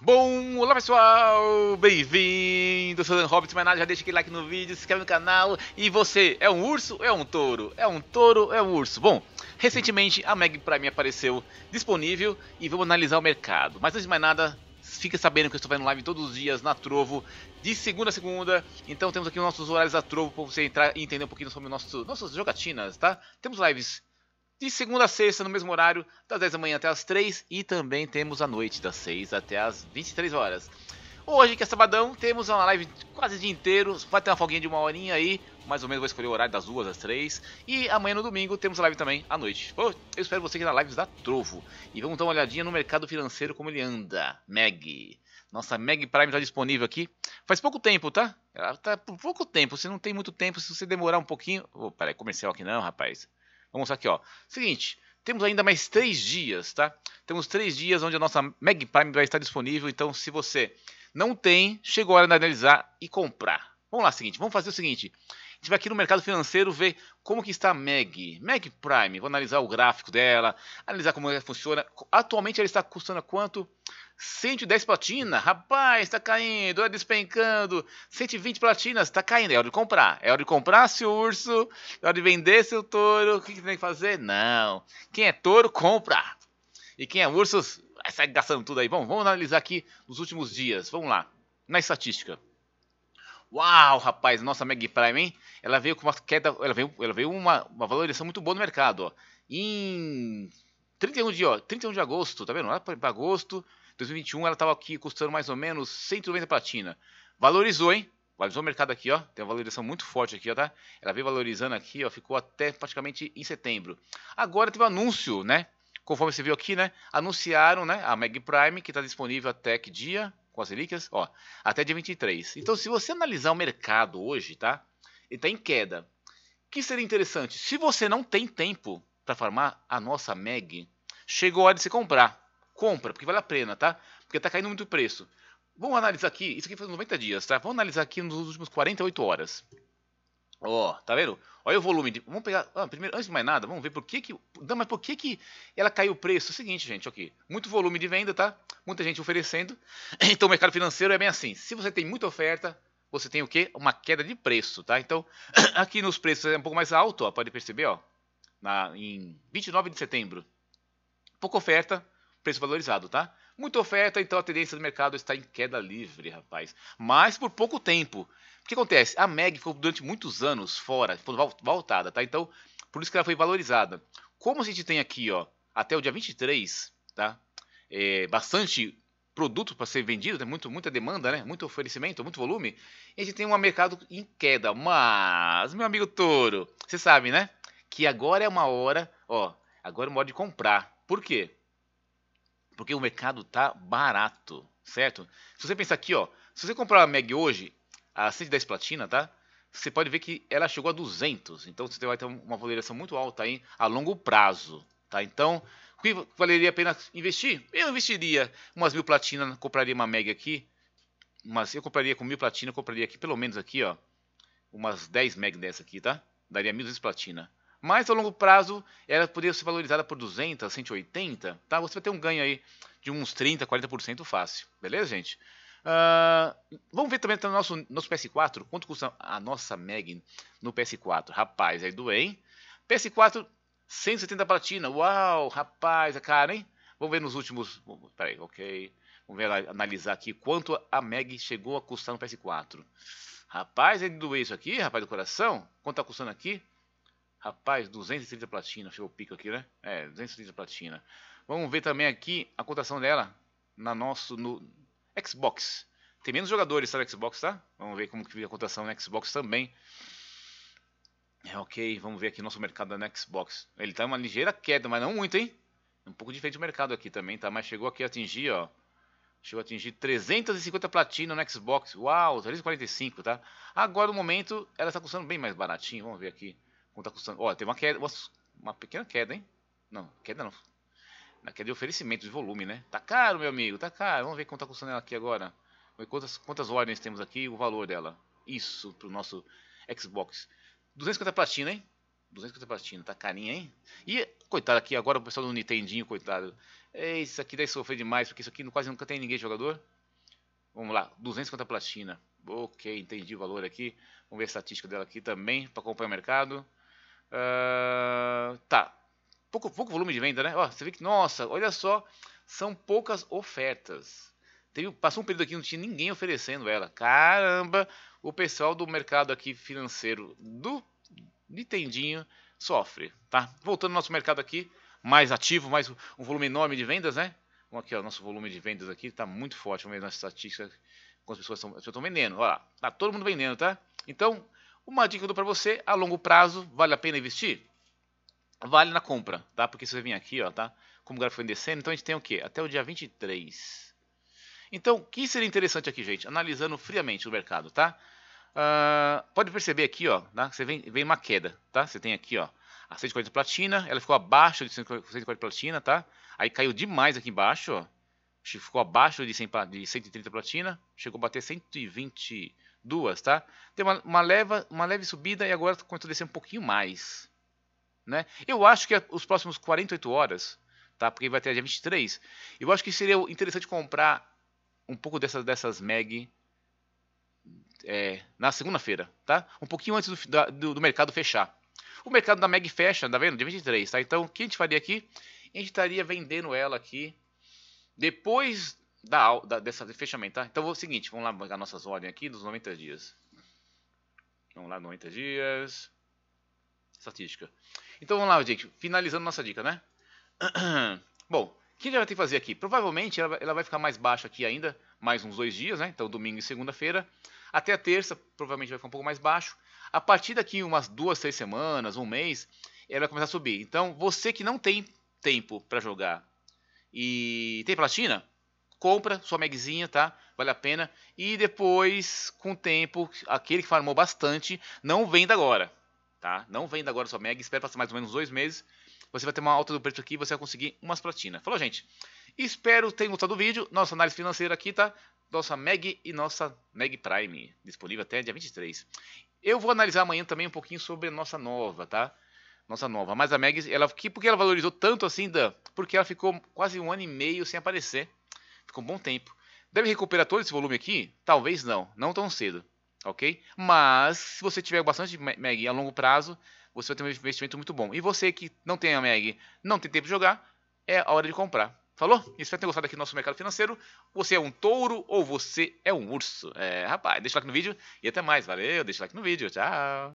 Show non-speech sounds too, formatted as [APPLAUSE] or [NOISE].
Bom, olá pessoal, bem-vindo, sou Dan Hobbit, mas nada, já deixa aquele like no vídeo, se inscreve no canal. E você, é um urso ou é um touro? É um touro ou é um urso? Bom, recentemente a Meg Prime apareceu disponível e vamos analisar o mercado. Mas antes de mais nada, fica sabendo que eu estou fazendo live todos os dias na Trovo, de segunda a segunda. Então temos aqui os nossos horários da Trovo para você entrar e entender um pouquinho sobre nossos nossas jogatinas, tá? Temos lives de segunda a sexta, no mesmo horário, das 10 da manhã até as 3 e também temos a noite, das 6 até as 23 horas. Hoje, que é sabadão, temos uma live quase o dia inteiro, vai ter uma folguinha de uma horinha aí, mais ou menos vou escolher o horário das duas às três. E amanhã no domingo temos a live também à noite. Eu espero você aqui na live da Trovo. E vamos dar uma olhadinha no mercado financeiro como ele anda. Meg. Nossa Meg Prime está disponível aqui. Faz pouco tempo, tá? Ela tá por pouco tempo. Você não tem muito tempo, se você demorar um pouquinho. Oh, peraí, comercial aqui não, rapaz. Vamos aqui, ó. Seguinte, temos ainda mais três dias, tá? Temos três dias onde a nossa Prime vai estar disponível. Então, se você não tem, chegou a hora de analisar e comprar. Vamos lá, seguinte, vamos fazer o seguinte. A gente vai aqui no mercado financeiro ver como que está a Meg. Meg Prime, vou analisar o gráfico dela, analisar como ela funciona. Atualmente ela está custando quanto? 110 platina, rapaz, tá caindo, é despencando. 120 platinas, tá caindo, é hora de comprar. É hora de comprar seu urso, é hora de vender seu touro. O que, que tem que fazer? Não. Quem é touro, compra. E quem é urso, sai gastando tudo aí. Bom, vamos analisar aqui nos últimos dias. Vamos lá, na estatística. Uau, rapaz, nossa Meg Prime, hein? Ela veio com uma queda, ela veio, ela veio uma, uma valorização muito boa no mercado, ó. Em 31 de, ó, 31 de agosto, tá vendo? Lá agosto de 2021 ela estava aqui custando mais ou menos 190 platina. Valorizou, hein? Valorizou o mercado aqui, ó. Tem uma valorização muito forte aqui, ó, tá? Ela veio valorizando aqui, ó. Ficou até praticamente em setembro. Agora teve um anúncio, né? Conforme você viu aqui, né? Anunciaram, né? A Meg Prime, que está disponível até que dia? Com as relíquias, ó. Até dia 23. Então, se você analisar o mercado hoje, tá? Ele está em queda. O que seria interessante? Se você não tem tempo para farmar a nossa Meg. Chegou a hora de se comprar. Compra, porque vale a pena, tá? Porque tá caindo muito o preço. Vamos analisar aqui, isso aqui foi 90 dias, tá? Vamos analisar aqui nos últimos 48 horas. Ó, tá vendo? Olha o volume. De... Vamos pegar. Ah, primeiro, antes de mais nada, vamos ver por que que. Não, mas por que que ela caiu o preço? É o seguinte, gente, aqui. Muito volume de venda, tá? Muita gente oferecendo. [COUGHS] Então o mercado financeiro é bem assim. Se você tem muita oferta, você tem o quê? Uma queda de preço, tá? Então, [COUGHS] aqui nos preços é um pouco mais alto, ó. Pode perceber, ó na, em 29 de setembro. Pouca oferta, preço valorizado, tá? Muita oferta, então a tendência do mercado está em queda livre, rapaz. Mas por pouco tempo. O que acontece? A MEG ficou durante muitos anos fora, ficou voltada, tá? Então, por isso que ela foi valorizada. Como a gente tem aqui, ó, até o dia 23, tá? É, bastante produto para ser vendido, né? Muito, muita demanda, né? Muito oferecimento, muito volume. E a gente tem um mercado em queda. Mas, meu amigo Touro, você sabe, né? que agora é uma hora, ó, agora é uma hora de comprar. Por quê? Porque o mercado tá barato, certo? Se você pensar aqui, ó, se você comprar a MEG hoje, a 110 platina, tá? Você pode ver que ela chegou a 200, então você vai ter uma valorização muito alta aí a longo prazo, tá? Então, o que valeria a pena investir? Eu investiria umas mil platina, compraria uma MEG aqui, mas eu compraria com mil platina, compraria aqui pelo menos aqui, ó, umas 10 MEG dessa aqui, tá? Daria 1.200 platina. Mas a longo prazo, ela poderia ser valorizada por 200, 180, tá? Você vai ter um ganho aí de uns 30, 40% fácil, beleza, gente? Uh, vamos ver também no nosso, nosso PS4, quanto custa a nossa Meg no PS4. Rapaz, aí doei, hein? PS4, 170 platina, uau, rapaz, é cara, hein? Vamos ver nos últimos... Peraí, ok... Vamos ver, analisar aqui quanto a Meg chegou a custar no PS4. Rapaz, aí doeu isso aqui, rapaz do coração? Quanto tá custando aqui? Rapaz, 230 platina, chegou o pico aqui, né? É, 230 platina. Vamos ver também aqui a cotação dela na nosso no Xbox. Tem menos jogadores tá, no Xbox, tá? Vamos ver como que fica a cotação no Xbox também. É, ok, vamos ver aqui nosso mercado na Xbox. Ele tá uma ligeira queda, mas não muito, hein? Um pouco diferente o mercado aqui também, tá? Mas chegou aqui a atingir, ó. Chegou a atingir 350 platina no Xbox. Uau, 345, tá? Agora, no momento, ela está custando bem mais baratinho. Vamos ver aqui. Quanto tá custando? Ó, tem uma queda, uma pequena queda, hein? Não, queda não. Na queda de oferecimento de volume, né? Tá caro, meu amigo, tá caro. Vamos ver quanto tá custando ela aqui agora. Quantas, quantas ordens temos aqui o valor dela. Isso, pro nosso Xbox. 250 platina, hein? 250 platina, tá carinha, hein? E, coitado aqui, agora o pessoal do Nintendinho, coitado. É, isso aqui daí sofrer demais, porque isso aqui quase nunca tem ninguém jogador. Vamos lá, 250 platina. Ok, entendi o valor aqui. Vamos ver a estatística dela aqui também, para acompanhar o mercado. Uh, tá. Pouco, pouco volume de venda, né? Ó, você vê que, nossa, olha só, são poucas ofertas. Teve, passou um período aqui não tinha ninguém oferecendo ela. Caramba, o pessoal do mercado aqui financeiro do Nintendinho sofre, tá? Voltando ao nosso mercado aqui, mais ativo, mais um volume enorme de vendas, né? Vamos aqui, ó, nosso volume de vendas aqui tá muito forte, vamos ver nas estatísticas, com as pessoas estão vendendo, ó lá, tá todo mundo vendendo, tá? Então, uma dica que eu dou para você, a longo prazo, vale a pena investir? Vale na compra, tá? Porque se você vir aqui, ó, tá? Como o gráfico foi descendo, então a gente tem o quê? Até o dia 23. Então, o que seria interessante aqui, gente? Analisando friamente o mercado, tá? Uh, pode perceber aqui, ó, né? você vem, vem uma queda, tá? Você tem aqui, ó, a 140 platina, ela ficou abaixo de 140 platina, tá? Aí caiu demais aqui embaixo, ó. Ficou abaixo de, 100, de 130 platina, chegou a bater 120 duas, tá? Tem uma, uma, leva, uma leve subida e agora começou a descer um pouquinho mais. Né? Eu acho que os próximos 48 horas, tá? Porque vai ter dia 23. Eu acho que seria interessante comprar um pouco dessas, dessas MEG é, na segunda-feira, tá? Um pouquinho antes do, do, do, mercado fechar. O mercado da MEG fecha, tá vendo? Dia 23, tá? Então, o que a gente faria aqui? A gente estaria vendendo ela aqui depois da, da, dessa, de fechamento, tá? Então vou é o seguinte, vamos lá pegar nossas ordens aqui dos 90 dias. Vamos lá, 90 dias. Estatística. Então vamos lá, gente, finalizando nossa dica, né? [CLEARS THROAT] Bom, o que ela vai ter que fazer aqui? Provavelmente ela, ela vai ficar mais baixa aqui ainda, mais uns dois dias, né? Então domingo e segunda-feira. Até a terça, provavelmente vai ficar um pouco mais baixo. A partir daqui, umas duas, três semanas, um mês, ela vai começar a subir. Então, você que não tem tempo para jogar e tem platina, compra sua magzinha, tá? Vale a pena. E depois, com o tempo, aquele que farmou bastante, não venda agora, tá? Não venda agora sua mag. espera passar mais ou menos dois meses. Você vai ter uma alta do preço aqui e você vai conseguir umas platina. Falou, gente. Espero ter gostado do vídeo. Nossa análise financeira aqui, tá? Nossa Meg e nossa Meg Prime, disponível até dia 23. Eu vou analisar amanhã também um pouquinho sobre a nossa nova, tá? Nossa nova. Mas a Meg, ela, que, porque ela valorizou tanto assim, Dan? Porque ela ficou quase um ano e meio sem aparecer. Ficou um bom tempo. Deve recuperar todo esse volume aqui? Talvez não, não tão cedo, ok? Mas se você tiver bastante Meg a longo prazo, você vai ter um investimento muito bom. E você que não tem a Meg, não tem tempo de jogar, é a hora de comprar. Falou? Espero ter gostado aqui do nosso mercado financeiro. Você é um touro ou você é um urso? É, rapaz, deixa o like no vídeo e até mais. Valeu, deixa o like no vídeo. Tchau.